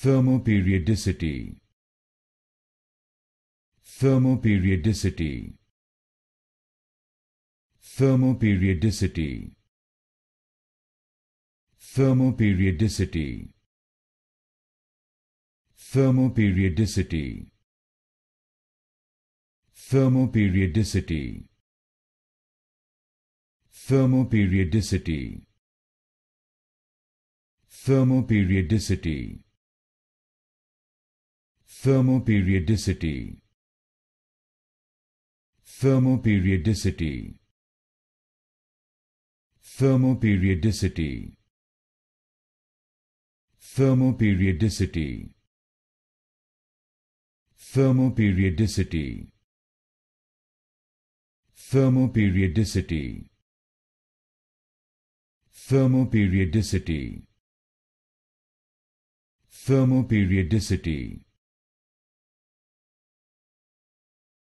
thermoperiodicity thermoperiodicity thermoperiodicity thermoperiodicity thermoperiodicity thermoperiodicity thermoperiodicity thermoperiodicity Thermoperiodicity Thermoperiodicity Thermoperiodicity Thermoperiodicity Thermoperiodicity Thermoperiodicity Thermoperiodicity Thermoperiodicity